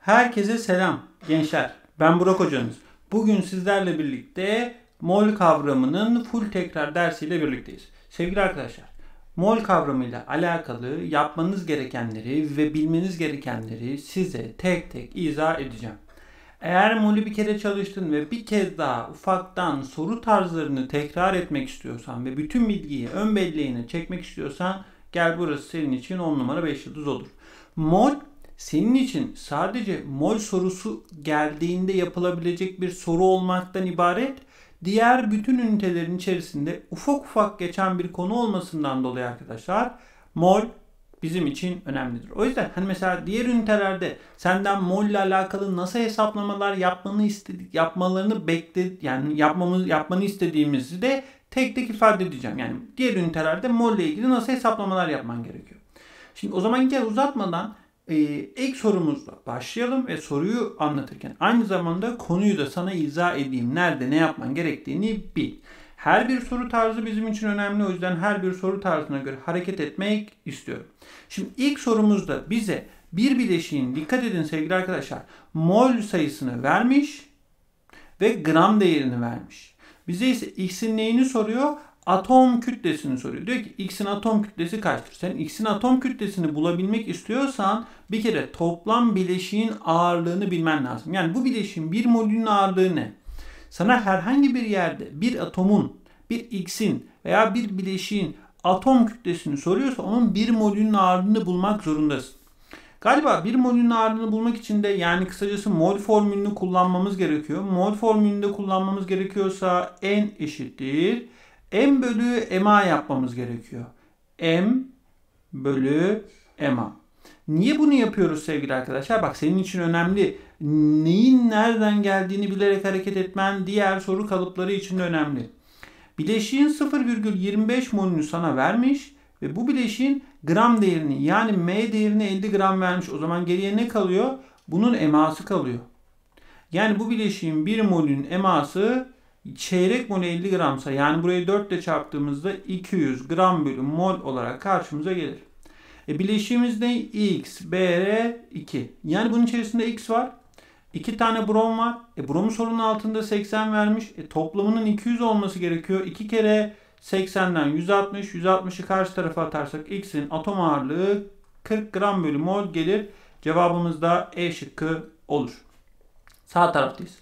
Herkese selam gençler. Ben Burak hocanız. Bugün sizlerle birlikte mol kavramının full tekrar dersiyle birlikteyiz. Sevgili arkadaşlar, mol kavramıyla alakalı yapmanız gerekenleri ve bilmeniz gerekenleri size tek tek izah edeceğim. Eğer molü bir kere çalıştın ve bir kez daha ufaktan soru tarzlarını tekrar etmek istiyorsan ve bütün bilgiyi ön belleğine çekmek istiyorsan gel burası senin için 10 numara 5 yıldız olur. Mol senin için sadece mol sorusu geldiğinde yapılabilecek bir soru olmaktan ibaret diğer bütün ünitelerin içerisinde ufak ufak geçen bir konu olmasından dolayı arkadaşlar mol bizim için önemlidir. O yüzden hani mesela diğer ünitelerde senden mol ile alakalı nasıl hesaplamalar yapmanı istedik, yapmalarını bekle yani yapmamız yapmanı istediğimizi de tek tek ifade edeceğim. Yani diğer ünitelerde mol ile ilgili nasıl hesaplamalar yapman gerekiyor. Şimdi o zaman gel uzatmadan e, ilk sorumuzla başlayalım ve soruyu anlatırken aynı zamanda konuyu da sana izah edeyim. Nerede ne yapman gerektiğini bil. Her bir soru tarzı bizim için önemli. O yüzden her bir soru tarzına göre hareket etmek istiyorum. Şimdi ilk sorumuzda bize bir bileşiğin dikkat edin sevgili arkadaşlar mol sayısını vermiş ve gram değerini vermiş. Bize ise x'in neyini soruyor atom kütlesini soruyor. Diyor ki x'in atom kütlesi kaçtır? Sen x'in atom kütlesini bulabilmek istiyorsan bir kere toplam bileşiğin ağırlığını bilmen lazım. Yani bu bileşiğin bir molünün ağırlığı ne? Sana herhangi bir yerde bir atomun, bir x'in veya bir bileşiğin atom kütlesini soruyorsa onun bir molünün ağırlığını bulmak zorundasın. Galiba bir molünün ağırlığını bulmak için de yani kısacası mol formülünü kullanmamız gerekiyor. Mol formülünde kullanmamız gerekiyorsa n eşittir M bölü MA yapmamız gerekiyor. M bölü MA. Niye bunu yapıyoruz sevgili arkadaşlar? Bak senin için önemli. Neyin nereden geldiğini bilerek hareket etmen diğer soru kalıpları için önemli. Bileşiğin 0,25 molünü sana vermiş ve bu bileşiğin gram değerini yani M değerini 50 gram vermiş. O zaman geriye ne kalıyor? Bunun eması kalıyor. Yani bu bileşiğin 1 molün eması Çeyrek mol 50 gramsa yani burayı 4 ile çarptığımızda 200 gram bölü mol olarak karşımıza gelir. E bileşiğimiz ne? X, BR, 2. Yani bunun içerisinde X var. 2 tane brom var. E bromu sorunun altında 80 vermiş. E toplamının 200 olması gerekiyor. 2 kere 80'den 160. 160'ı karşı tarafa atarsak X'in atom ağırlığı 40 gram bölü mol gelir. Cevabımız da E şıkkı olur. Sağ taraftayız.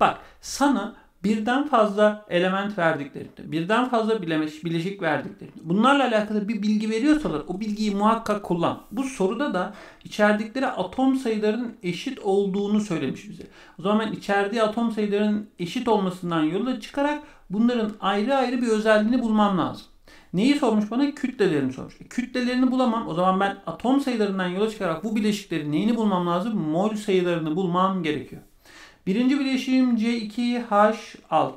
Bak sana birden fazla element verdiklerinde, birden fazla bilemiş, bileşik verdiklerinde, bunlarla alakalı bir bilgi veriyorsalar o bilgiyi muhakkak kullan. Bu soruda da içerdikleri atom sayılarının eşit olduğunu söylemiş bize. O zaman ben içerdiği atom sayılarının eşit olmasından yola çıkarak bunların ayrı ayrı bir özelliğini bulmam lazım. Neyi sormuş bana? Kütlelerini sormuş. E, kütlelerini bulamam. O zaman ben atom sayılarından yola çıkarak bu bileşiklerin neyini bulmam lazım? Mol sayılarını bulmam gerekiyor. Birinci bileşim C2H6.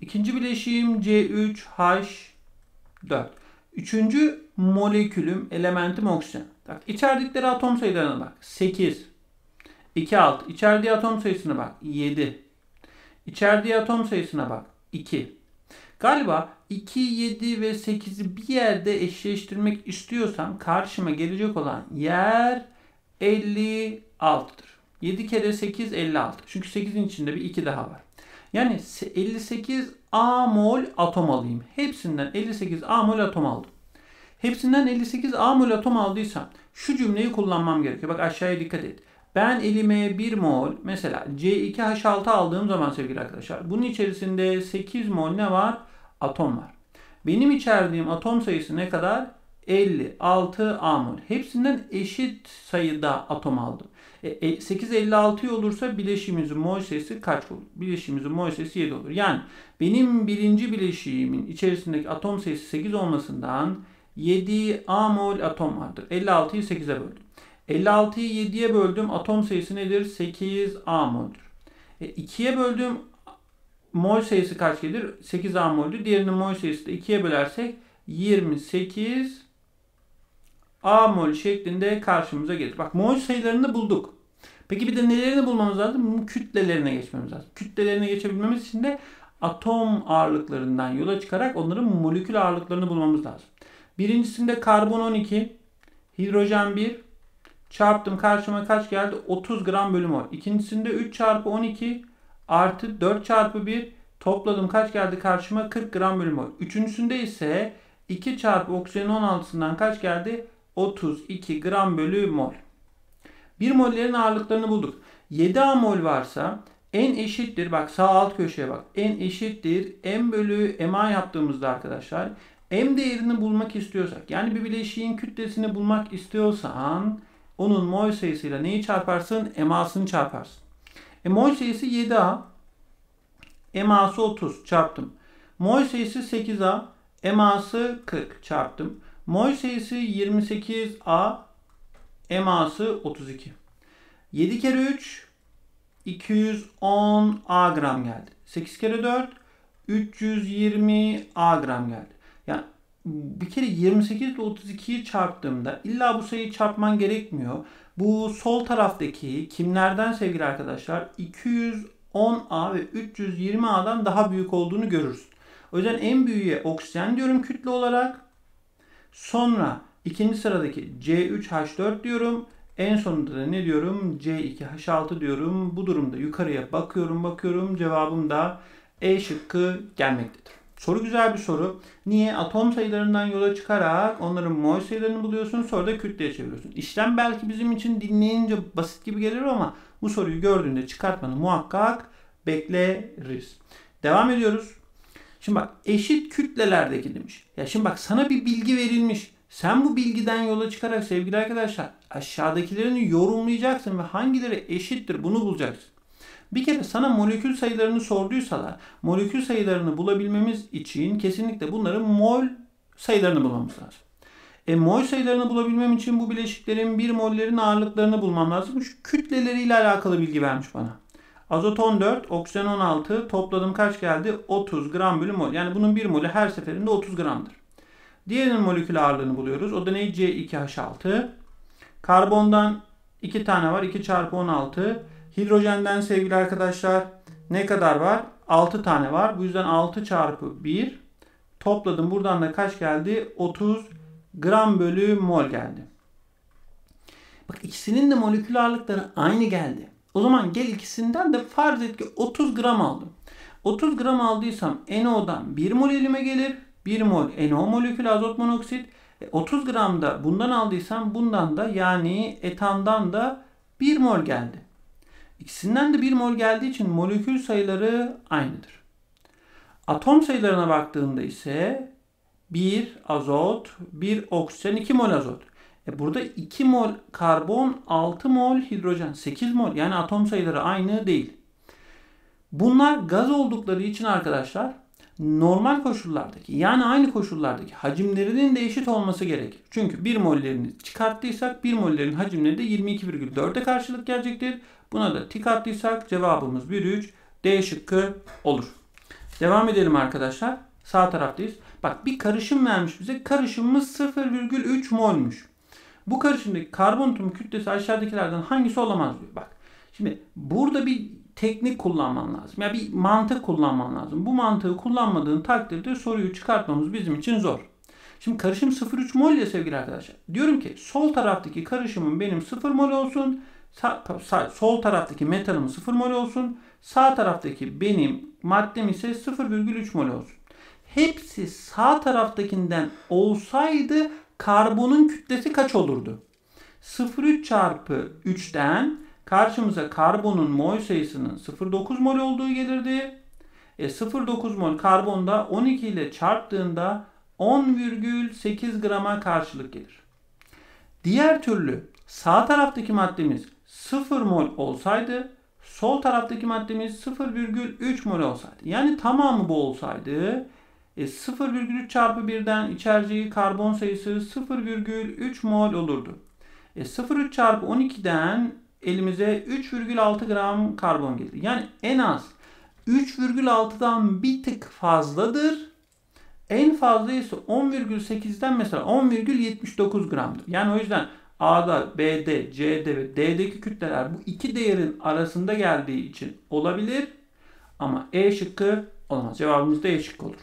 İkinci bileşim C3H4. Üçüncü molekülüm, elementim oksijen. Bak, içerdikleri atom sayılarına bak. 8. 2 6. İçerdiği atom sayısına bak. 7. İçerdiği atom sayısına bak. 2. Galiba 2, 7 ve 8'i bir yerde eşleştirmek istiyorsam karşıma gelecek olan yer 56'dır. 7 kere 8 56. Çünkü 8'in içinde bir 2 daha var. Yani 58 mol atom alayım. Hepsinden 58 mol atom aldım. Hepsinden 58 mol atom aldıysam şu cümleyi kullanmam gerekiyor. Bak aşağıya dikkat et. Ben elime 1 mol mesela C2H6 aldığım zaman sevgili arkadaşlar bunun içerisinde 8 mol ne var? Atom var. Benim içerdiğim atom sayısı ne kadar? 56 mol. Hepsinden eşit sayıda atom aldım. 8.56 e, e, olursa bileşimimizin mol sayısı kaç olur? Bileşimimizin mol sayısı 7 olur. Yani benim birinci bileşiğimin içerisindeki atom sayısı 8 olmasından 7 A mol atom vardır. 56'yı 8'e böldüm. 56'yı 7'ye böldüm. Atom sayısı nedir? 8 A mol'dur. 2'ye e, böldüğüm mol sayısı kaç gelir? 8 A mol'dür. Diğerinin mol sayısı da 2'ye bölersek 28 A mol şeklinde karşımıza gelir. Bak mol sayılarını bulduk. Peki bir de nelerini bulmamız lazım? Kütlelerine geçmemiz lazım. Kütlelerine geçebilmemiz için de atom ağırlıklarından yola çıkarak onların molekül ağırlıklarını bulmamız lazım. Birincisinde karbon 12, hidrojen 1, çarptım karşıma kaç geldi? 30 gram bölü mol. İkincisinde 3 çarpı 12 artı 4 çarpı 1 topladım kaç geldi karşıma? 40 gram bölü mol. Üçüncüsünde ise 2 çarpı oksijen 16'sından kaç geldi? 32 gram bölü mol. 1 mollerin ağırlıklarını bulduk. 7 A mol varsa en eşittir. Bak sağ alt köşeye bak. En eşittir. M bölü MA yaptığımızda arkadaşlar M değerini bulmak istiyorsak yani bir bileşiğin kütlesini bulmak istiyorsan onun mol sayısıyla neyi çarparsın? MA'sını çarparsın. E, mol sayısı 7A. MA'sı 30 çarptım. Mol sayısı 8A. MA'sı 40 çarptım. Mol sayısı 28A, MA'sı 32. 7 kere 3 210 A gram geldi. 8 kere 4 320 A gram geldi. Yani bir kere 28 ile 32'yi çarptığımda illa bu sayıyı çarpman gerekmiyor. Bu sol taraftaki kimlerden sevgili arkadaşlar 210A ve 320A'dan daha büyük olduğunu görürsün. O yüzden en büyüğe oksijen diyorum kütle olarak. Sonra ikinci sıradaki C3H4 diyorum. En sonunda da ne diyorum? C2H6 diyorum. Bu durumda yukarıya bakıyorum bakıyorum. Cevabım da E şıkkı gelmektedir. Soru güzel bir soru. Niye? Atom sayılarından yola çıkarak onların mol sayılarını buluyorsun sonra da kütleye çeviriyorsun. İşlem belki bizim için dinleyince basit gibi gelir ama bu soruyu gördüğünde çıkartmanı muhakkak bekleriz. Devam ediyoruz. Şimdi bak eşit kütlelerdeki demiş. Ya şimdi bak sana bir bilgi verilmiş. Sen bu bilgiden yola çıkarak sevgili arkadaşlar aşağıdakilerini yorumlayacaksın ve hangileri eşittir bunu bulacaksın. Bir kere sana molekül sayılarını sorduysa da, molekül sayılarını bulabilmemiz için kesinlikle bunların mol sayılarını bulmamız lazım. E, mol sayılarını bulabilmem için bu bileşiklerin bir mollerin ağırlıklarını bulmam lazım. Şu kütleleriyle alakalı bilgi vermiş bana. Azot 14, oksijen 16. Topladım kaç geldi? 30 gram bölü mol. Yani bunun bir molü her seferinde 30 gramdır. Diğerinin molekül ağırlığını buluyoruz. O da ne? C2H6. Karbondan 2 tane var. 2 çarpı 16. Hidrojenden sevgili arkadaşlar ne kadar var? 6 tane var. Bu yüzden 6 çarpı 1. Topladım. Buradan da kaç geldi? 30 gram bölü mol geldi. Bak ikisinin de molekül ağırlıkları aynı geldi. O zaman gel ikisinden de farz et ki 30 gram aldım. 30 gram aldıysam NO'dan 1 mol elime gelir. 1 mol NO molekülü azot monoksit. 30 e, gram da bundan aldıysam bundan da yani etandan da 1 mol geldi. İkisinden de 1 mol geldiği için molekül sayıları aynıdır. Atom sayılarına baktığında ise 1 azot, 1 oksijen, 2 mol azot. E, burada 2 mol karbon, 6 mol hidrojen, 8 mol yani atom sayıları aynı değil. Bunlar gaz oldukları için arkadaşlar normal koşullardaki yani aynı koşullardaki hacimlerinin de eşit olması gerekir. Çünkü 1 mollerini çıkarttıysak 1 mollerin hacimleri de 22,4'e karşılık gelecektir. Buna da tik attıysak cevabımız 1,3 D şıkkı olur. Devam edelim arkadaşlar. Sağ taraftayız. Bak bir karışım vermiş bize. Karışımımız 0,3 molmuş. Bu karışımdaki karbon atomu kütlesi aşağıdakilerden hangisi olamaz diyor. Bak şimdi burada bir teknik kullanman lazım. Ya yani bir mantık kullanman lazım. Bu mantığı kullanmadığın takdirde soruyu çıkartmamız bizim için zor. Şimdi karışım 0,3 mol ya sevgili arkadaşlar. Diyorum ki sol taraftaki karışımın benim 0 mol olsun. Sağ, sağ, sol taraftaki metalim 0 mol olsun. Sağ taraftaki benim maddem ise 0,3 mol olsun. Hepsi sağ taraftakinden olsaydı karbonun kütlesi kaç olurdu? 0,3 çarpı 3'ten karşımıza karbonun mol sayısının 0,9 mol olduğu gelirdi. E 0,9 mol karbonda 12 ile çarptığında 10,8 grama karşılık gelir. Diğer türlü sağ taraftaki maddemiz 0 mol olsaydı sol taraftaki maddemiz 0,3 mol olsaydı yani tamamı bu olsaydı e, 0,3 çarpı 1'den içerdiği karbon sayısı 0,3 mol olurdu. E, 0,3 çarpı 12'den elimize 3,6 gram karbon gelir. Yani en az 3,6'dan bir tık fazladır. En fazla ise 10,8'den mesela 10,79 gramdır. Yani o yüzden A'da, B'de, C'de ve D'deki kütleler bu iki değerin arasında geldiği için olabilir. Ama E şıkkı olamaz. Cevabımız da E şıkkı olur.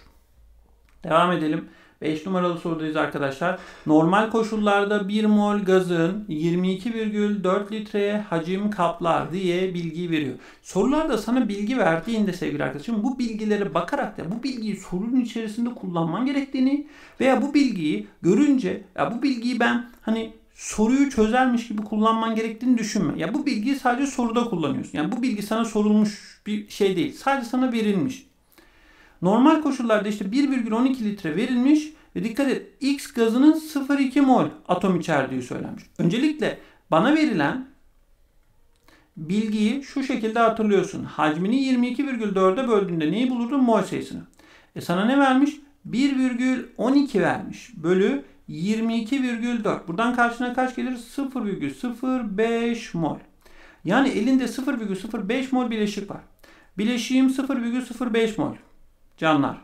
Devam edelim. 5 numaralı sorudayız arkadaşlar. Normal koşullarda 1 mol gazın 22,4 litreye hacim kaplar diye bilgi veriyor. Sorularda sana bilgi verdiğinde sevgili arkadaşım bu bilgilere bakarak da bu bilgiyi sorunun içerisinde kullanman gerektiğini veya bu bilgiyi görünce ya bu bilgiyi ben hani soruyu çözermiş gibi kullanman gerektiğini düşünme. Ya bu bilgiyi sadece soruda kullanıyorsun. Yani bu bilgi sana sorulmuş bir şey değil. Sadece sana verilmiş. Normal koşullarda işte 1,12 litre verilmiş ve dikkat et X gazının 0,2 mol atom içerdiği söylenmiş. Öncelikle bana verilen bilgiyi şu şekilde hatırlıyorsun. Hacmini 22,4'e böldüğünde neyi bulurdun? Mol sayısını. E sana ne vermiş? 1,12 vermiş. Bölü 22,4. Buradan karşına kaç gelir? 0,05 mol. Yani elinde 0,05 mol bileşik var. Bileşiğim 0,05 mol canlar.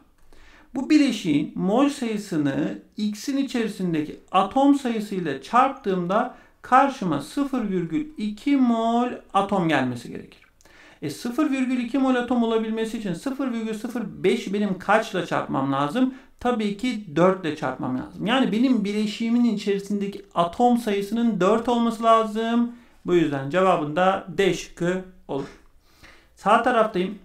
Bu bileşiğin mol sayısını X'in içerisindeki atom sayısıyla çarptığımda karşıma 0,2 mol atom gelmesi gerekir. E 0,2 mol atom olabilmesi için 0,05 benim kaçla çarpmam lazım? Tabii ki 4 ile çarpmam lazım. Yani benim bileşiğimin içerisindeki atom sayısının 4 olması lazım. Bu yüzden cevabında D şıkkı olur. Sağ taraftayım.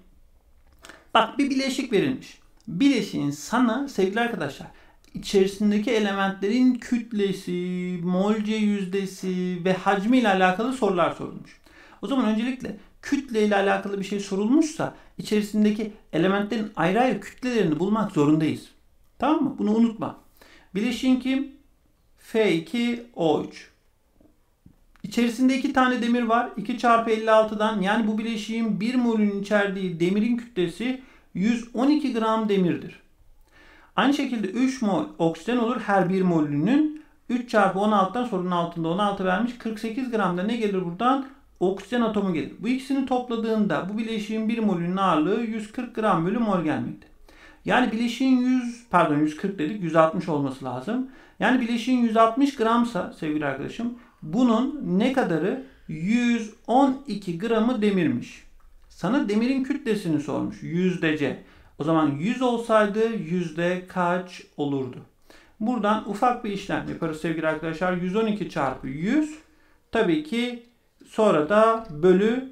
Bak bir bileşik verilmiş. Bileşiğin sana sevgili arkadaşlar içerisindeki elementlerin kütlesi, molce yüzdesi ve hacmi ile alakalı sorular sorulmuş. O zaman öncelikle kütle ile alakalı bir şey sorulmuşsa içerisindeki elementlerin ayrı ayrı kütlelerini bulmak zorundayız. Tamam mı? Bunu unutma. Bileşin kim? F2O3. İçerisinde iki tane demir var. 2 çarpı 56'dan yani bu bileşiğin 1 molün içerdiği demirin kütlesi 112 gram demirdir. Aynı şekilde 3 mol oksijen olur her 1 molünün. 3 çarpı 16'dan sorunun altında 16 vermiş. 48 gramda ne gelir buradan? Oksijen atomu gelir. Bu ikisini topladığında bu bileşiğin 1 molünün ağırlığı 140 gram bölü mol gelmekte. Yani bileşiğin 100 pardon 140 dedik 160 olması lazım. Yani bileşiğin 160 gramsa sevgili arkadaşım bunun ne kadarı? 112 gramı demirmiş. Sana demirin kütlesini sormuş. Yüzdece. O zaman 100 olsaydı yüzde kaç olurdu? Buradan ufak bir işlem yaparız sevgili arkadaşlar. 112 çarpı 100 tabii ki sonra da bölü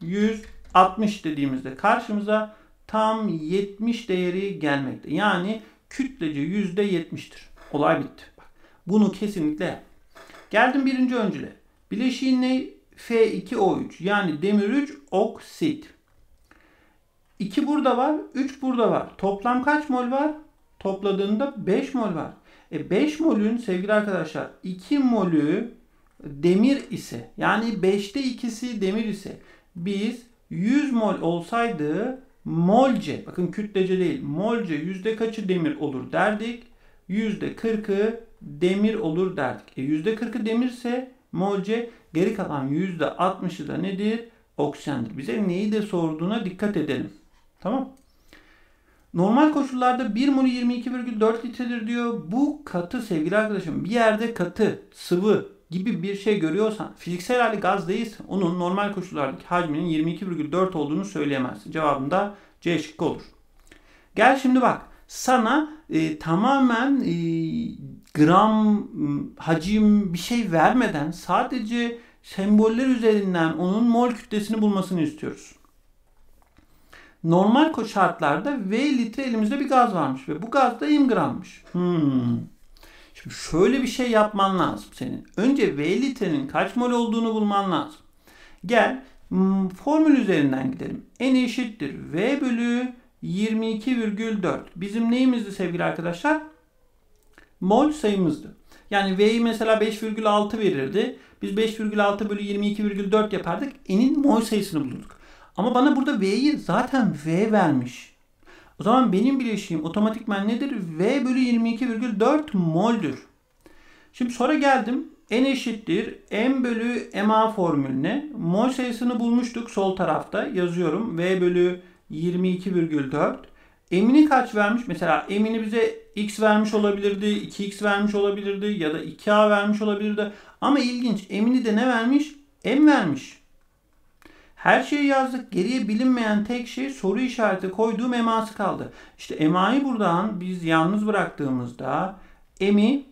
160 dediğimizde karşımıza tam 70 değeri gelmekte. Yani kütlece %70'tir. Olay bitti. bunu kesinlikle yap. Geldim birinci öncüle. Bileşiğin ne? F2O3 yani demir 3 oksit. 2 burada var, 3 burada var. Toplam kaç mol var? Topladığında 5 mol var. E 5 molün sevgili arkadaşlar 2 molü demir ise yani 5'te ikisi demir ise biz 100 mol olsaydı molce bakın kütlece değil molce yüzde kaçı demir olur derdik. Yüzde 40'ı demir olur derdik. E %40'ı demirse molce geri kalan %60'ı da nedir? Oksijendir. Bize neyi de sorduğuna dikkat edelim. Tamam. Normal koşullarda 1 mol 22,4 litredir diyor. Bu katı sevgili arkadaşım. Bir yerde katı, sıvı gibi bir şey görüyorsan fiziksel hali gaz değilse onun normal koşullardaki hacminin 22,4 olduğunu söyleyemezsin. Cevabım da C şıkkı olur. Gel şimdi bak sana e, tamamen e, gram hacim bir şey vermeden sadece semboller üzerinden onun mol kütlesini bulmasını istiyoruz. Normal şartlarda V litre elimizde bir gaz varmış ve bu gaz da 20 grammış. Hmm. Şimdi şöyle bir şey yapman lazım senin. Önce V litrenin kaç mol olduğunu bulman lazım. Gel hmm, formül üzerinden gidelim. N eşittir V bölü 22,4. Bizim neyimizdi sevgili arkadaşlar? mol sayımızdı. Yani V'yi mesela 5,6 verirdi. Biz 5,6 bölü 22,4 yapardık. N'in mol sayısını bulurduk. Ama bana burada V'yi zaten V vermiş. O zaman benim bileşiğim otomatikmen nedir? V bölü 22,4 moldür. Şimdi sonra geldim. N eşittir M bölü MA formülüne. Mol sayısını bulmuştuk sol tarafta. Yazıyorum. V bölü 22,4 Emini kaç vermiş? Mesela emini bize x vermiş olabilirdi, 2x vermiş olabilirdi ya da 2a vermiş olabilirdi. Ama ilginç emini de ne vermiş? M vermiş. Her şeyi yazdık. Geriye bilinmeyen tek şey soru işareti koyduğum eması kaldı. İşte emayı buradan biz yalnız bıraktığımızda emi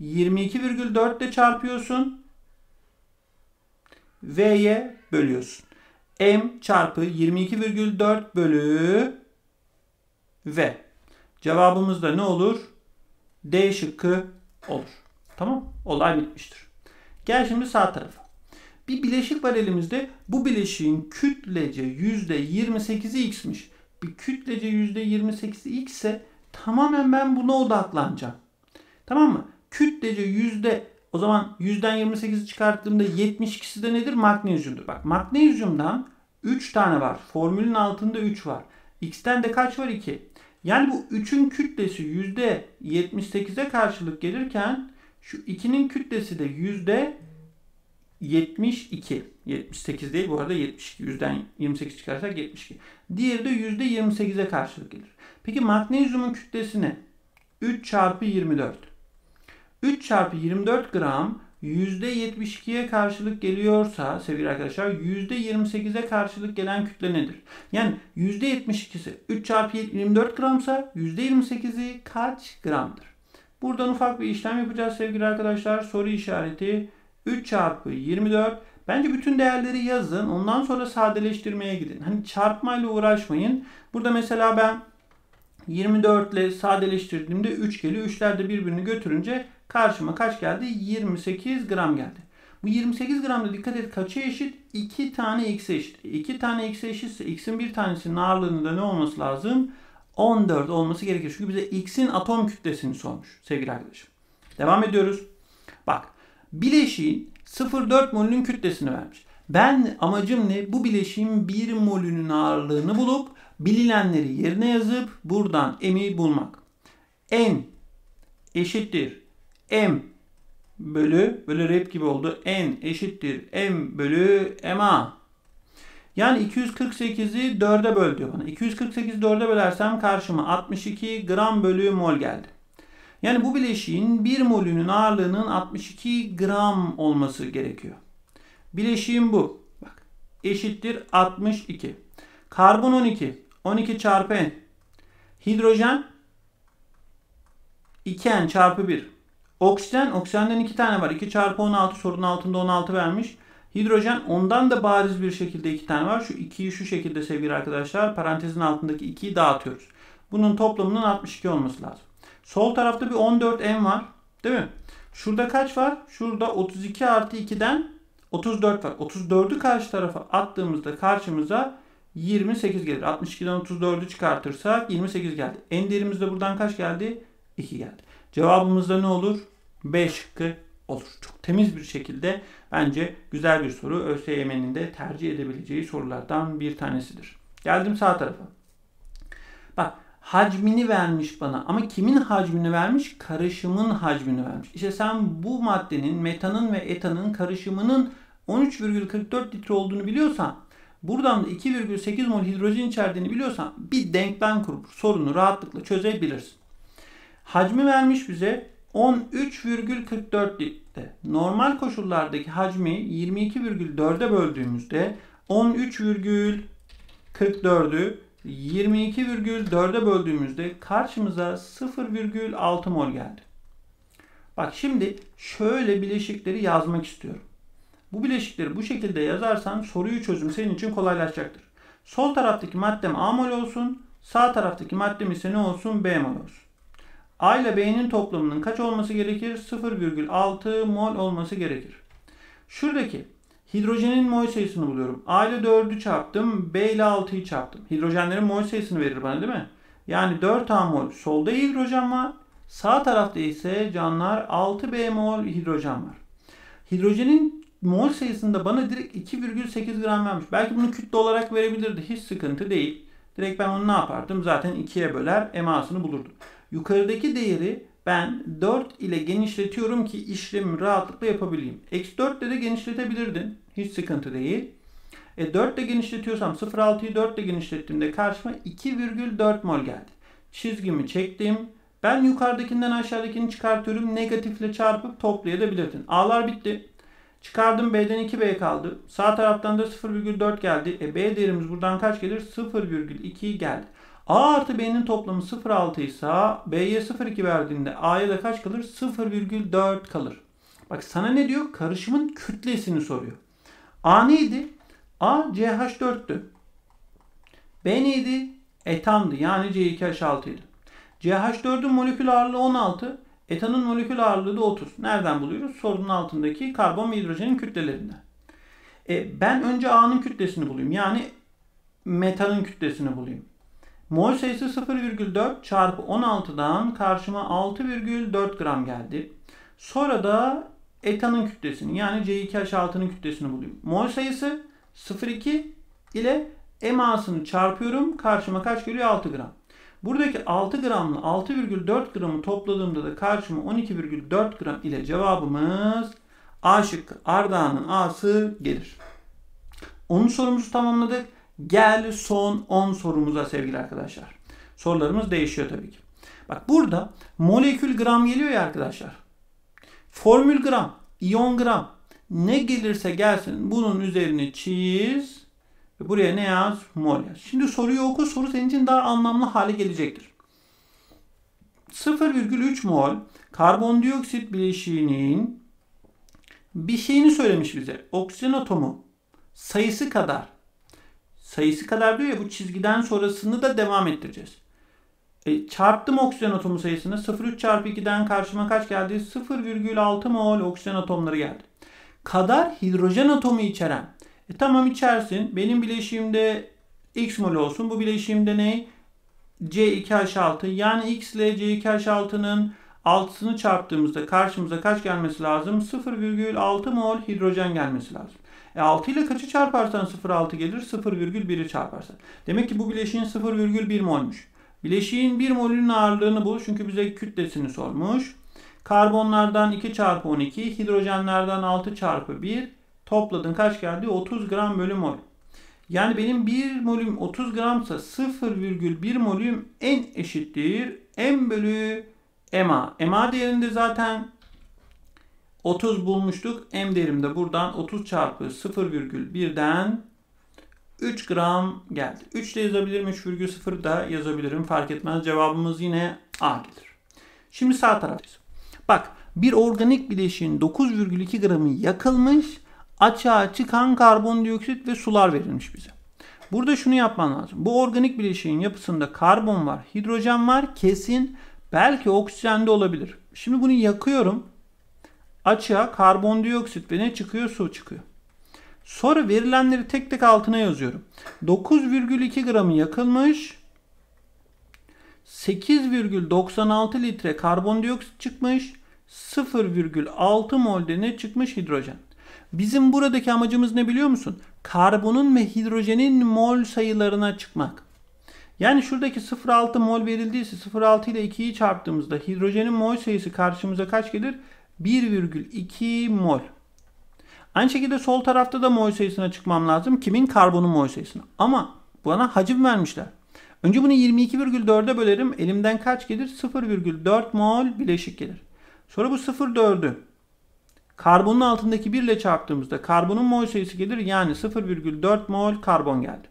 22,4 ile çarpıyorsun. V'ye bölüyorsun. M çarpı 22,4 bölü ve. Cevabımız da ne olur? D şıkkı olur. Tamam Olay bitmiştir. Gel şimdi sağ tarafa. Bir bileşik var elimizde. Bu bileşiğin kütlece %28'i x'miş. Bir kütlece %28'i x ise tamamen ben buna odaklanacağım. Tamam mı? Kütlece yüzde o zaman yüzden 28'i çıkarttığımda 72'si de nedir? Magnezyumdur. Bak magnezyumdan 3 tane var. Formülün altında 3 var. X'ten de kaç var? 2. Yani bu 3'ün kütlesi %78'e karşılık gelirken şu 2'nin kütlesi de %72. 78 değil bu arada 72. Yüzden 28 çıkarsak 72. Diğeri de %28'e karşılık gelir. Peki magnezyumun kütlesi ne? 3 çarpı 24. 3 çarpı 24 gram %72'ye karşılık geliyorsa sevgili arkadaşlar %28'e karşılık gelen kütle nedir? Yani %72'si 3 çarpı 24 gramsa %28'i kaç gramdır? Buradan ufak bir işlem yapacağız sevgili arkadaşlar. Soru işareti 3 çarpı 24. Bence bütün değerleri yazın. Ondan sonra sadeleştirmeye gidin. Hani çarpmayla uğraşmayın. Burada mesela ben 24 ile sadeleştirdiğimde 3 geliyor. 3'ler de birbirini götürünce karşıma kaç geldi? 28 gram geldi. Bu 28 gramda dikkat et kaça eşit? 2 tane x'e eşit. 2 tane x'e eşitse x'in bir tanesinin ağırlığında ne olması lazım? 14 olması gerekir. Çünkü bize x'in atom kütlesini sormuş sevgili arkadaşım. Devam ediyoruz. Bak bileşiğin 0,4 molünün kütlesini vermiş. Ben amacım ne? Bu bileşim 1 molünün ağırlığını bulup bilinenleri yerine yazıp buradan m'i bulmak. N eşittir m bölü böyle rep gibi oldu. N eşittir m bölü ma. Yani 248'i 4'e böl diyor bana. 248'i 4'e bölersem karşıma 62 gram bölü mol geldi. Yani bu bileşiğin 1 molünün ağırlığının 62 gram olması gerekiyor. Bileşiğim bu. Bak. Eşittir 62. Karbon 12. 12 çarpı n. Hidrojen 2n çarpı 1. Oksijen, oksijenden 2 tane var. 2 çarpı 16 sorunun altında 16 vermiş. Hidrojen ondan da bariz bir şekilde 2 tane var. Şu 2'yi şu şekilde sevgili arkadaşlar parantezin altındaki 2'yi dağıtıyoruz. Bunun toplamının 62 olması lazım. Sol tarafta bir 14 n var. Değil mi? Şurada kaç var? Şurada 32 artı 2'den 34 var. 34'ü karşı tarafa attığımızda karşımıza 28 gelir. 62'den 34'ü çıkartırsak 28 geldi. En değerimiz buradan kaç geldi? 2 geldi. Cevabımızda ne olur? 5 şıkkı olur. Çok temiz bir şekilde bence güzel bir soru. ÖSYM'nin de tercih edebileceği sorulardan bir tanesidir. Geldim sağ tarafa hacmini vermiş bana. Ama kimin hacmini vermiş? Karışımın hacmini vermiş. İşte sen bu maddenin metanın ve etanın karışımının 13,44 litre olduğunu biliyorsan buradan da 2,8 mol hidrojen içerdiğini biliyorsan bir denklem kurup sorunu rahatlıkla çözebilirsin. Hacmi vermiş bize 13,44 litre. Normal koşullardaki hacmi 22,4'e böldüğümüzde 13,44'ü 22,4'e böldüğümüzde karşımıza 0,6 mol geldi. Bak şimdi şöyle bileşikleri yazmak istiyorum. Bu bileşikleri bu şekilde yazarsan soruyu çözüm senin için kolaylaşacaktır. Sol taraftaki maddem A mol olsun, sağ taraftaki maddem ise ne olsun? B mol olsun. A ile B'nin toplamının kaç olması gerekir? 0,6 mol olması gerekir. Şuradaki Hidrojenin mol sayısını buluyorum. A ile 4'ü çarptım. B ile 6'yı çarptım. Hidrojenlerin mol sayısını verir bana değil mi? Yani 4A mol solda hidrojen var. Sağ tarafta ise canlar 6B mol hidrojen var. Hidrojenin mol sayısında bana direkt 2,8 gram vermiş. Belki bunu kütle olarak verebilirdi. Hiç sıkıntı değil. Direkt ben onu ne yapardım? Zaten 2'ye böler emasını bulurdum. Yukarıdaki değeri ben 4 ile genişletiyorum ki işlemi rahatlıkla yapabileyim. Eksi 4 ile de genişletebilirdin. Hiç sıkıntı değil. E 4 ile genişletiyorsam 0.6'yı 4 ile genişlettiğimde karşıma 2,4 mol geldi. Çizgimi çektim. Ben yukarıdakinden aşağıdakini çıkartıyorum. Negatifle çarpıp toplayabilirdin. A'lar bitti. Çıkardım B'den 2B kaldı. Sağ taraftan da 0,4 geldi. E B değerimiz buradan kaç gelir? 0,2 geldi. A artı B'nin toplamı 0,6 ise B'ye 0,2 verdiğinde A'ya da kaç kalır? 0,4 kalır. Bak sana ne diyor? Karışımın kütlesini soruyor. A neydi? A CH4'tü. B neydi? Etandı. Yani C2H6'ydı. CH4'ün molekül ağırlığı 16. Etanın molekül ağırlığı da 30. Nereden buluyoruz? Sorunun altındaki karbon ve hidrojenin kütlelerinden. E, ben önce A'nın kütlesini bulayım. Yani metanın kütlesini bulayım. Mol sayısı 0,4 çarpı 16'dan karşıma 6,4 gram geldi. Sonra da etanın kütlesini yani C2H6'nın kütlesini buluyorum. Mol sayısı 0,2 ile emasını çarpıyorum. Karşıma kaç geliyor? 6 gram. Buradaki 6 gramla 6,4 gramı topladığımda da karşıma 12,4 gram ile cevabımız A şıkkı Ardahan'ın A'sı gelir. Onun sorumuzu tamamladık. Gel son 10 sorumuza sevgili arkadaşlar. Sorularımız değişiyor tabii ki. Bak burada molekül gram geliyor ya arkadaşlar. Formül gram, iyon gram ne gelirse gelsin bunun üzerine çiz ve buraya ne yaz? Mol yaz. Şimdi soruyu oku. Soru senin için daha anlamlı hale gelecektir. 0,3 mol karbondioksit bileşiğinin bir şeyini söylemiş bize. Oksijen atomu sayısı kadar sayısı kadar diyor ya bu çizgiden sonrasını da devam ettireceğiz. E, çarptım oksijen atomu sayısını. 0,3 çarpı 2'den karşıma kaç geldi? 0,6 mol oksijen atomları geldi. Kadar hidrojen atomu içeren. E, tamam içersin. Benim bileşiğimde x mol olsun. Bu bileşiğimde ne? C2H6. Yani x ile C2H6'nın 6'sını çarptığımızda karşımıza kaç gelmesi lazım? 0,6 mol hidrojen gelmesi lazım. E 6 ile kaçı çarparsan 0,6 gelir 0,1'i çarparsan. Demek ki bu bileşiğin 0,1 molmuş. Bileşiğin 1 molünün ağırlığını bul. Çünkü bize kütlesini sormuş. Karbonlardan 2 çarpı 12, hidrojenlerden 6 çarpı 1 topladın kaç geldi? 30 gram bölü mol. Yani benim 1 molüm 30 gramsa 0,1 molüm en eşittir m bölü ma. ma değerinde zaten 30 bulmuştuk. M değerim de buradan 30 çarpı 0,1'den 3 gram geldi. 3 de yazabilirim, 3,0 da yazabilirim. Fark etmez. Cevabımız yine A gelir. Şimdi sağ taraftayız. Bak bir organik bileşiğin 9,2 gramı yakılmış, açığa çıkan karbondioksit ve sular verilmiş bize. Burada şunu yapman lazım. Bu organik bileşiğin yapısında karbon var, hidrojen var kesin. Belki oksijen de olabilir. Şimdi bunu yakıyorum açığa karbondioksit ve ne çıkıyor? Su çıkıyor. Sonra verilenleri tek tek altına yazıyorum. 9,2 gramı yakılmış. 8,96 litre karbondioksit çıkmış. 0,6 molde ne çıkmış? Hidrojen. Bizim buradaki amacımız ne biliyor musun? Karbonun ve hidrojenin mol sayılarına çıkmak. Yani şuradaki 0,6 mol verildiyse 0,6 ile 2'yi çarptığımızda hidrojenin mol sayısı karşımıza kaç gelir? 1,2 mol. Aynı şekilde sol tarafta da mol sayısına çıkmam lazım. Kimin? Karbonun mol sayısına. Ama bana hacim vermişler. Önce bunu 22,4'e bölerim. Elimden kaç gelir? 0,4 mol bileşik gelir. Sonra bu 0,4'ü karbonun altındaki 1 ile çarptığımızda karbonun mol sayısı gelir. Yani 0,4 mol karbon geldi.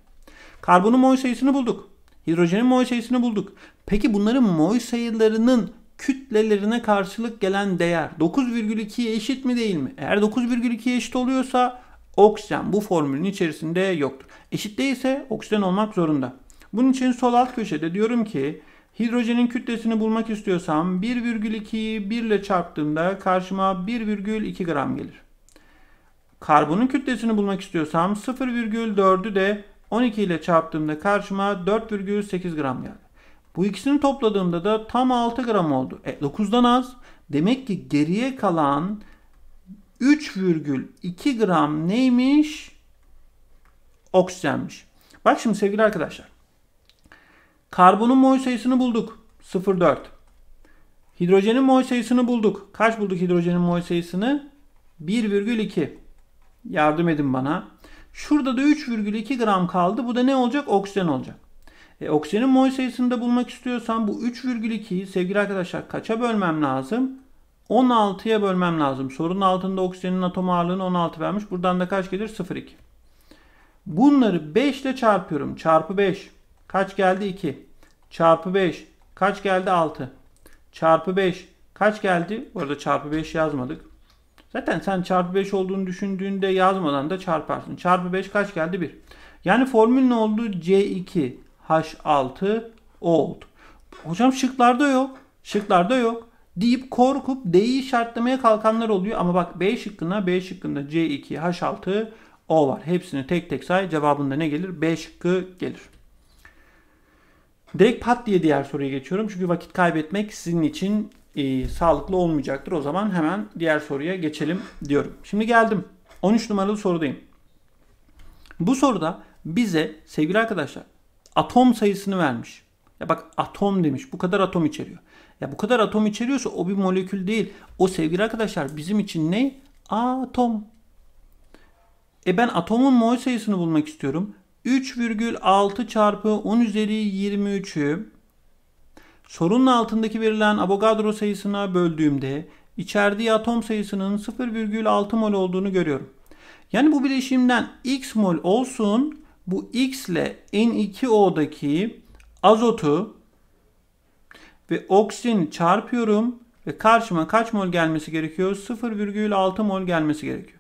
Karbonun mol sayısını bulduk. Hidrojenin mol sayısını bulduk. Peki bunların mol sayılarının kütlelerine karşılık gelen değer 9,2'ye eşit mi değil mi? Eğer 9,2'ye eşit oluyorsa oksijen bu formülün içerisinde yoktur. Eşit değilse oksijen olmak zorunda. Bunun için sol alt köşede diyorum ki hidrojenin kütlesini bulmak istiyorsam 1,2'yi 1 ile çarptığımda karşıma 1,2 gram gelir. Karbonun kütlesini bulmak istiyorsam 0,4'ü de 12 ile çarptığımda karşıma 4,8 gram geldi. Bu ikisini topladığımda da tam 6 gram oldu. E, 9'dan az. Demek ki geriye kalan 3,2 gram neymiş? Oksijenmiş. Bak şimdi sevgili arkadaşlar. Karbonun mol sayısını bulduk. 0,4. Hidrojenin mol sayısını bulduk. Kaç bulduk hidrojenin mol sayısını? 1,2. Yardım edin bana. Şurada da 3,2 gram kaldı. Bu da ne olacak? Oksijen olacak. E, oksijenin mol sayısını da bulmak istiyorsam bu 3,2'yi sevgili arkadaşlar kaça bölmem lazım? 16'ya bölmem lazım. Sorunun altında oksijenin atom ağırlığını 16 vermiş. Buradan da kaç gelir? 0,2. Bunları 5 ile çarpıyorum. Çarpı 5. Kaç geldi? 2. Çarpı 5. Kaç geldi? 6. Çarpı 5. Kaç geldi? Bu arada çarpı 5 yazmadık. Zaten sen çarpı 5 olduğunu düşündüğünde yazmadan da çarparsın. Çarpı 5 kaç geldi? 1. Yani formülün olduğu C2 H6 old. Hocam şıklarda yok. Şıklarda yok. Deyip korkup D'yi işaretlemeye kalkanlar oluyor. Ama bak B şıkkına B şıkkında C2 H6 O var. Hepsini tek tek say. Cevabında ne gelir? B şıkkı gelir. Direkt pat diye diğer soruya geçiyorum. Çünkü vakit kaybetmek sizin için e, sağlıklı olmayacaktır. O zaman hemen diğer soruya geçelim diyorum. Şimdi geldim. 13 numaralı sorudayım. Bu soruda bize sevgili arkadaşlar atom sayısını vermiş. Ya bak atom demiş. Bu kadar atom içeriyor. Ya bu kadar atom içeriyorsa o bir molekül değil. O sevgili arkadaşlar bizim için ne? Atom. E ben atomun mol sayısını bulmak istiyorum. 3,6 çarpı 10 üzeri 23'ü sorunun altındaki verilen Avogadro sayısına böldüğümde içerdiği atom sayısının 0,6 mol olduğunu görüyorum. Yani bu bileşimden x mol olsun bu X ile N2O'daki azotu ve oksin çarpıyorum ve karşıma kaç mol gelmesi gerekiyor? 0,6 mol gelmesi gerekiyor.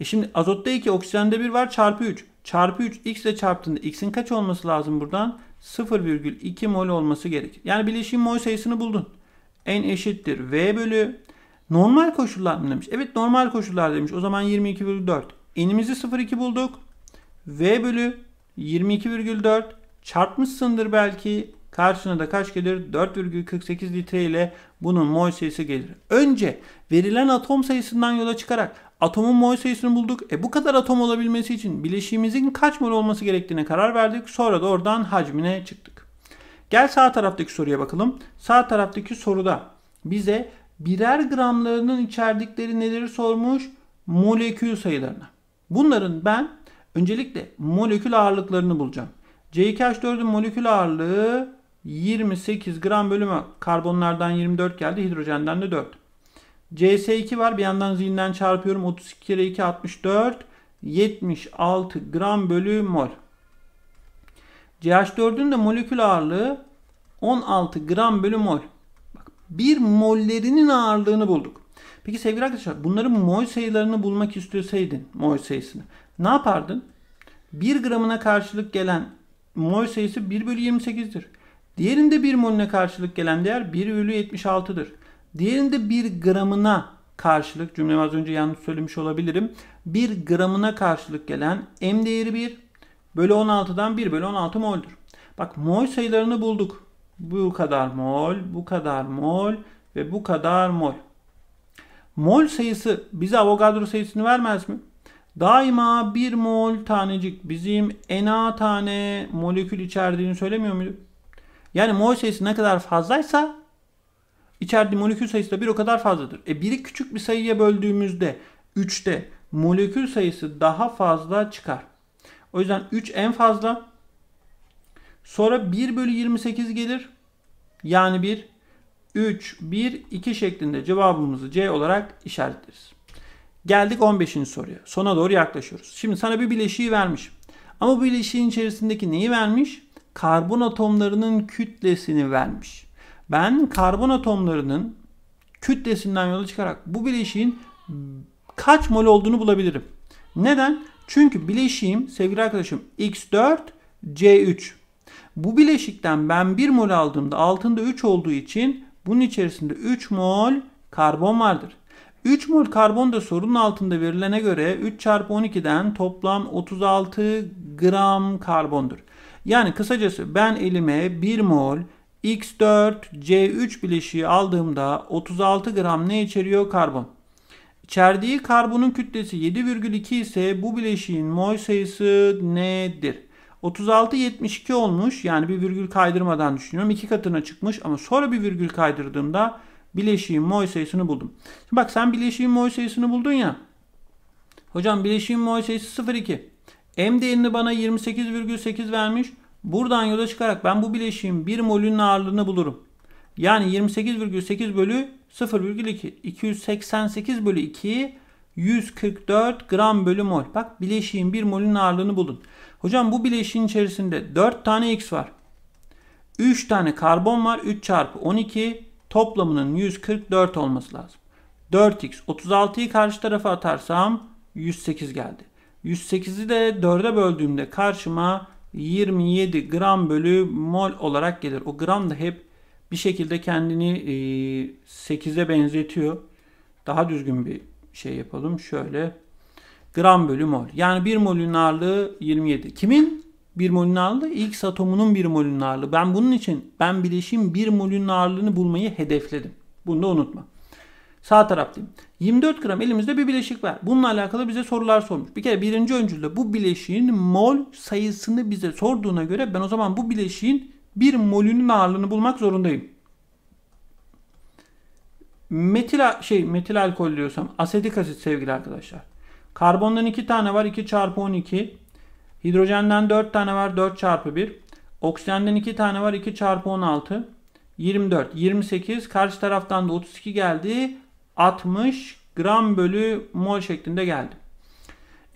E şimdi azotta 2, oksijende 1 var çarpı 3. Çarpı 3 x ile çarptığında x'in kaç olması lazım buradan? 0,2 mol olması gerekir. Yani bileşiğin mol sayısını buldun. En eşittir V bölü normal koşullar mı demiş? Evet normal koşullar demiş. O zaman 22,4. Enimizi 0,2 bulduk. V bölü 22,4 çarpmışsındır belki. Karşına da kaç gelir? 4,48 litre ile bunun mol sayısı gelir. Önce verilen atom sayısından yola çıkarak atomun mol sayısını bulduk. E bu kadar atom olabilmesi için bileşiğimizin kaç mol olması gerektiğine karar verdik. Sonra da oradan hacmine çıktık. Gel sağ taraftaki soruya bakalım. Sağ taraftaki soruda bize birer gramlarının içerdikleri neleri sormuş? Molekül sayılarını. Bunların ben Öncelikle molekül ağırlıklarını bulacağım. ch 2 4ün molekül ağırlığı 28 gram bölümü karbonlardan 24 geldi. Hidrojenden de 4. CS2 var. Bir yandan zihinden çarpıyorum. 32 kere 2 64. 76 gram bölü mol. CH4'ün de molekül ağırlığı 16 gram bölü mol. Bak, bir mollerinin ağırlığını bulduk. Peki sevgili arkadaşlar bunların mol sayılarını bulmak isteseydin mol sayısını ne yapardın? 1 gramına karşılık gelen mol sayısı 1 bölü 28'dir. Diğerinde 1 molüne karşılık gelen değer 1 bölü 76'dır. Diğerinde 1 gramına karşılık cümlemi az önce yanlış söylemiş olabilirim. 1 gramına karşılık gelen m değeri 1 bölü 16'dan 1 bölü 16 moldur. Bak mol sayılarını bulduk. Bu kadar mol, bu kadar mol ve bu kadar mol. Mol sayısı bize Avogadro sayısını vermez mi? Daima bir mol tanecik bizim Na tane molekül içerdiğini söylemiyor muydu? Yani mol sayısı ne kadar fazlaysa içerdiği molekül sayısı da bir o kadar fazladır. E biri küçük bir sayıya böldüğümüzde 3'te molekül sayısı daha fazla çıkar. O yüzden 3 en fazla. Sonra 1 bölü 28 gelir. Yani 1, 3, 1, 2 şeklinde cevabımızı C olarak işaretleriz. Geldik 15. soruya. Sona doğru yaklaşıyoruz. Şimdi sana bir bileşiği vermiş. Ama bu bileşiğin içerisindeki neyi vermiş? Karbon atomlarının kütlesini vermiş. Ben karbon atomlarının kütlesinden yola çıkarak bu bileşiğin kaç mol olduğunu bulabilirim. Neden? Çünkü bileşiğim sevgili arkadaşım X4 C3. Bu bileşikten ben 1 mol aldığımda altında 3 olduğu için bunun içerisinde 3 mol karbon vardır. 3 mol karbon da sorunun altında verilene göre 3 çarpı 12'den toplam 36 gram karbondur. Yani kısacası ben elime 1 mol X4 C3 bileşiği aldığımda 36 gram ne içeriyor? Karbon. İçerdiği karbonun kütlesi 7,2 ise bu bileşiğin mol sayısı nedir? 36 72 olmuş yani bir virgül kaydırmadan düşünüyorum. iki katına çıkmış ama sonra bir virgül kaydırdığımda bileşiğin mol sayısını buldum. Şimdi bak sen bileşiğin mol sayısını buldun ya. Hocam bileşiğin mol sayısı 0,2. M değerini bana 28,8 vermiş. Buradan yola çıkarak ben bu bileşiğin 1 molünün ağırlığını bulurum. Yani 28,8 bölü 0,2 288 bölü 2 144 gram bölü mol. Bak bileşiğin 1 molün ağırlığını bulun. Hocam bu bileşiğin içerisinde 4 tane X var. 3 tane karbon var. 3 çarpı 12 toplamının 144 olması lazım. 4x 36'yı karşı tarafa atarsam 108 geldi. 108'i de 4'e böldüğümde karşıma 27 gram bölü mol olarak gelir. O gram da hep bir şekilde kendini 8'e benzetiyor. Daha düzgün bir şey yapalım. Şöyle gram bölü mol. Yani 1 molün ağırlığı 27. Kimin? bir molün ağırlığı X atomunun bir molün ağırlığı. Ben bunun için ben bileşim bir molün ağırlığını bulmayı hedefledim. Bunu da unutma. Sağ taraftayım. 24 gram elimizde bir bileşik var. Bununla alakalı bize sorular sormuş. Bir kere birinci öncülde bu bileşiğin mol sayısını bize sorduğuna göre ben o zaman bu bileşiğin bir molünün ağırlığını bulmak zorundayım. Metil şey metil alkol diyorsam asetik asit sevgili arkadaşlar. Karbondan 2 tane var. 2 çarpı 12 Hidrojenden 4 tane var 4 çarpı 1. Oksijenden 2 tane var 2 çarpı 16. 24, 28 karşı taraftan da 32 geldi. 60 gram bölü mol şeklinde geldi.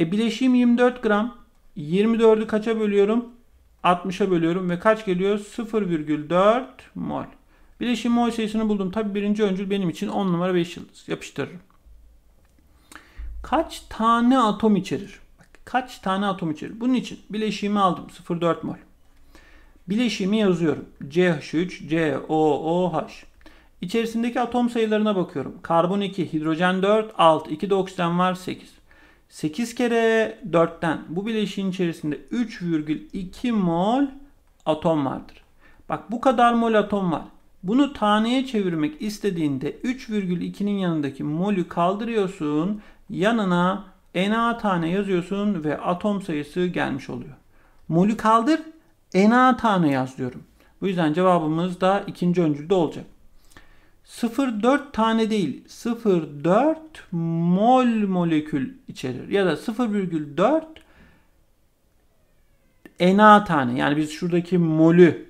E bileşiğim 24 gram. 24'ü kaça bölüyorum? 60'a bölüyorum ve kaç geliyor? 0,4 mol. Bileşim mol sayısını buldum. Tabi birinci öncül benim için 10 numara 5 yıldız. Yapıştırırım. Kaç tane atom içerir? Kaç tane atom içerir? Bunun için bileşiğimi aldım 0,4 mol. Bileşiğimi yazıyorum. CH3, COOH. İçerisindeki atom sayılarına bakıyorum. Karbon 2, hidrojen 4, alt 2 de oksijen var 8. 8 kere 4'ten bu bileşiğin içerisinde 3,2 mol atom vardır. Bak bu kadar mol atom var. Bunu taneye çevirmek istediğinde 3,2'nin yanındaki molü kaldırıyorsun. Yanına Na tane yazıyorsun ve atom sayısı gelmiş oluyor. Molü kaldır Na tane yaz diyorum. Bu yüzden cevabımız da ikinci öncülde olacak. 0,4 tane değil 0,4 mol molekül içerir. Ya da 0,4 Na tane yani biz şuradaki molü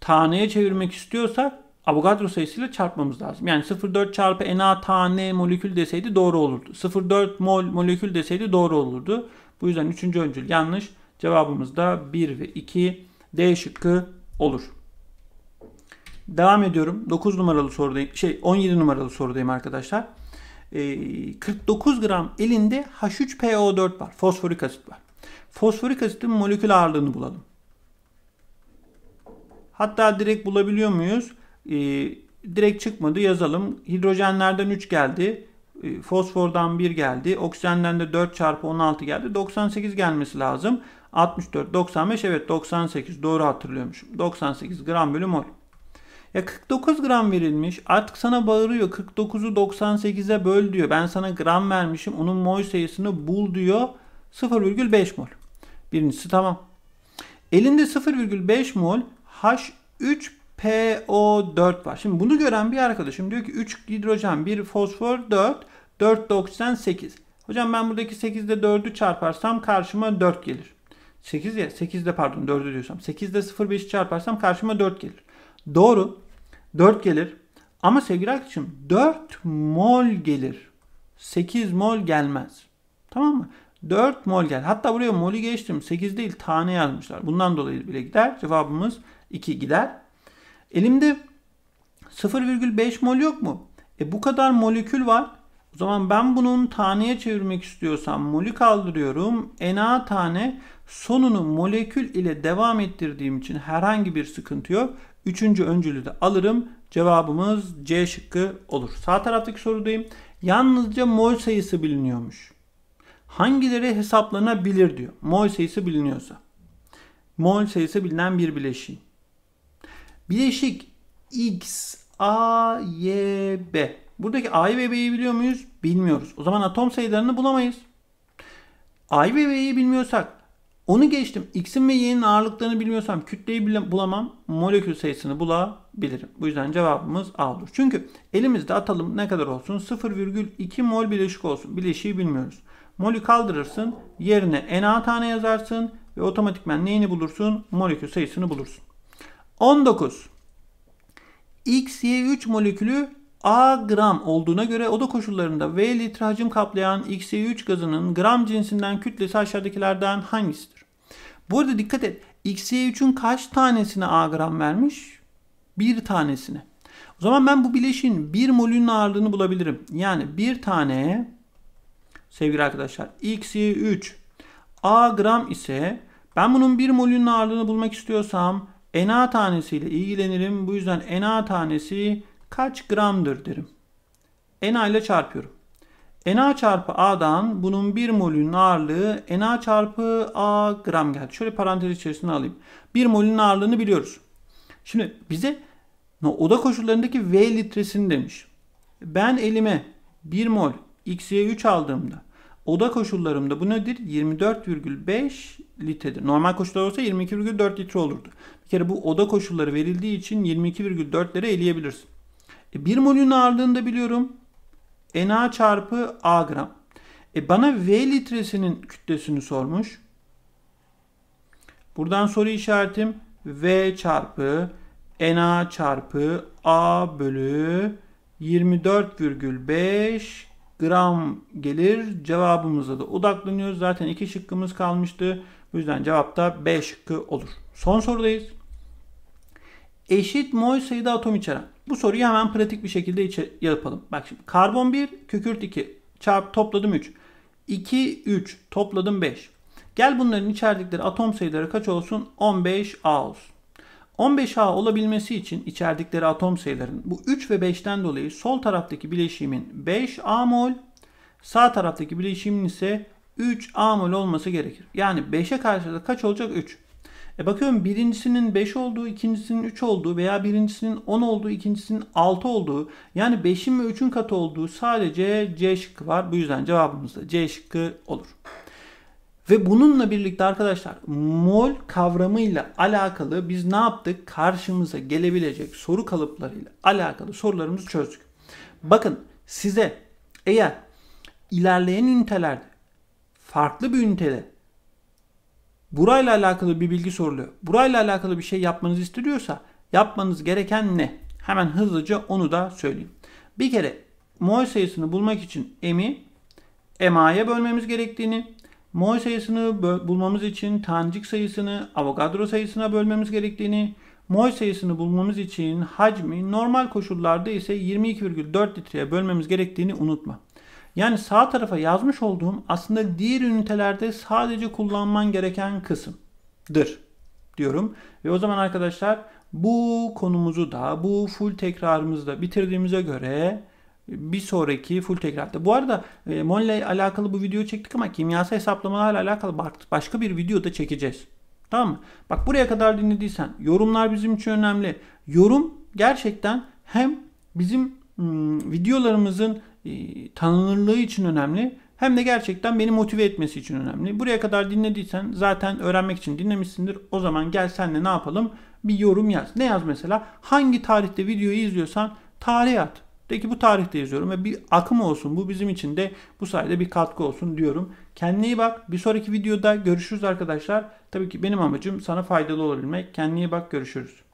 taneye çevirmek istiyorsak Avogadro sayısıyla çarpmamız lazım. Yani 0,4 çarpı Na tane molekül deseydi doğru olurdu. 0,4 mol molekül deseydi doğru olurdu. Bu yüzden 3. öncül yanlış. Cevabımız da 1 ve 2 D şıkkı olur. Devam ediyorum. 9 numaralı sorudayım. Şey 17 numaralı sorudayım arkadaşlar. Ee, 49 gram elinde H3PO4 var. Fosforik asit var. Fosforik asitin molekül ağırlığını bulalım. Hatta direkt bulabiliyor muyuz? E, direkt çıkmadı yazalım. Hidrojenlerden 3 geldi. Ee, fosfordan 1 geldi. Oksijenden de 4 çarpı 16 geldi. 98 gelmesi lazım. 64, 95 evet 98 doğru hatırlıyormuşum. 98 gram bölü mol. Ya 49 gram verilmiş. Artık sana bağırıyor. 49'u 98'e böl diyor. Ben sana gram vermişim. Onun mol sayısını bul diyor. 0,5 mol. Birincisi tamam. Elinde 0,5 mol H3 PO4 var. Şimdi bunu gören bir arkadaşım diyor ki 3 hidrojen, 1 fosfor, 4, 4 oksijen 8. Hocam ben buradaki 8'de 4'ü çarparsam karşıma 4 gelir. 8 ya 8'de pardon 4'ü diyorsam. 8'de 0,5 çarparsam karşıma 4 gelir. Doğru. 4 gelir. Ama sevgili arkadaşım 4 mol gelir. 8 mol gelmez. Tamam mı? 4 mol gel. Hatta buraya molü geçtim. 8 değil tane yazmışlar. Bundan dolayı bile gider. Cevabımız 2 gider. Elimde 0,5 mol yok mu? E bu kadar molekül var. O zaman ben bunun taneye çevirmek istiyorsam molü kaldırıyorum. Na tane sonunu molekül ile devam ettirdiğim için herhangi bir sıkıntı yok. Üçüncü öncülü de alırım. Cevabımız C şıkkı olur. Sağ taraftaki sorudayım. Yalnızca mol sayısı biliniyormuş. Hangileri hesaplanabilir diyor. Mol sayısı biliniyorsa. Mol sayısı bilinen bir bileşiğin. Bileşik X, A, Y, B. Buradaki A'yı ve B'yi biliyor muyuz? Bilmiyoruz. O zaman atom sayılarını bulamayız. A'yı ve B'yi bilmiyorsak onu geçtim. X'in ve Y'nin ağırlıklarını bilmiyorsam kütleyi bulamam. Molekül sayısını bulabilirim. Bu yüzden cevabımız A olur. Çünkü elimizde atalım ne kadar olsun? 0,2 mol bileşik olsun. Bileşiği bilmiyoruz. Molü kaldırırsın. Yerine NA tane yazarsın. Ve otomatikmen neyini bulursun? Molekül sayısını bulursun. 19. XY3 molekülü A gram olduğuna göre oda koşullarında V litre hacim kaplayan XY3 gazının gram cinsinden kütlesi aşağıdakilerden hangisidir? Burada dikkat et. XY3'ün kaç tanesine A gram vermiş? Bir tanesine. O zaman ben bu bileşin 1 molünün ağırlığını bulabilirim. Yani bir tane sevgili arkadaşlar XY3 A gram ise ben bunun 1 molünün ağırlığını bulmak istiyorsam ena tanesiyle ilgilenirim. Bu yüzden ena tanesi kaç gramdır derim. Na ile çarpıyorum. Na çarpı A'dan bunun 1 molün ağırlığı Na çarpı A gram geldi. Şöyle parantez içerisine alayım. 1 molün ağırlığını biliyoruz. Şimdi bize oda koşullarındaki V litresini demiş. Ben elime 1 mol X'ye 3 aldığımda oda koşullarımda bu nedir? 24,5 litredir. Normal koşullar olsa 22,4 litre olurdu. Bir kere bu oda koşulları verildiği için 22,4'lere eleyebilirsin. E, 1 molün ağırlığını da biliyorum. Na çarpı A gram. E, bana V litresinin kütlesini sormuş. Buradan soru işaretim V çarpı Na çarpı A bölü 24,5 gram gelir. Cevabımıza da odaklanıyoruz. Zaten iki şıkkımız kalmıştı. Bu yüzden cevap da B şıkkı olur. Son sorudayız eşit mol sayıda atom içeren. Bu soruyu hemen pratik bir şekilde yapalım. Bak şimdi karbon 1, kükürt 2, çarp topladım 3. 2, 3 topladım 5. Gel bunların içerdikleri atom sayıları kaç olsun? 15A olsun. 15A olabilmesi için içerdikleri atom sayılarının bu 3 ve 5'ten dolayı sol taraftaki bileşimin 5A mol, sağ taraftaki bileşimin ise 3A mol olması gerekir. Yani 5'e karşı da kaç olacak? 3. E bakıyorum birincisinin 5 olduğu, ikincisinin 3 olduğu veya birincisinin 10 olduğu, ikincisinin 6 olduğu yani 5'in ve 3'ün katı olduğu sadece C şıkkı var. Bu yüzden cevabımız da C şıkkı olur. Ve bununla birlikte arkadaşlar mol kavramıyla alakalı biz ne yaptık? Karşımıza gelebilecek soru kalıplarıyla alakalı sorularımızı çözdük. Bakın size eğer ilerleyen ünitelerde farklı bir ünitede burayla alakalı bir bilgi soruluyor. Burayla alakalı bir şey yapmanız istiliyorsa yapmanız gereken ne? Hemen hızlıca onu da söyleyeyim. Bir kere mol sayısını bulmak için m'i MA'ya bölmemiz gerektiğini, mol sayısını bulmamız için tanecik sayısını Avogadro sayısına bölmemiz gerektiğini, mol sayısını bulmamız için hacmi normal koşullarda ise 22,4 litreye bölmemiz gerektiğini unutma. Yani sağ tarafa yazmış olduğum aslında diğer ünitelerde sadece kullanman gereken kısımdır diyorum. Ve o zaman arkadaşlar bu konumuzu da bu full tekrarımızı da bitirdiğimize göre bir sonraki full tekrarda. Bu arada e, Mon ile alakalı bu videoyu çektik ama kimyasal hesaplamalarla alakalı başka bir video da çekeceğiz. Tamam mı? Bak buraya kadar dinlediysen yorumlar bizim için önemli. Yorum gerçekten hem bizim hmm, videolarımızın e, tanınırlığı için önemli hem de gerçekten beni motive etmesi için önemli. Buraya kadar dinlediysen zaten öğrenmek için dinlemişsindir. O zaman gel senle ne yapalım? Bir yorum yaz. Ne yaz mesela? Hangi tarihte videoyu izliyorsan tarih at. De ki bu tarihte izliyorum ve bir akım olsun. Bu bizim için de bu sayede bir katkı olsun diyorum. Kendine iyi bak. Bir sonraki videoda görüşürüz arkadaşlar. Tabii ki benim amacım sana faydalı olabilmek. Kendine iyi bak. Görüşürüz.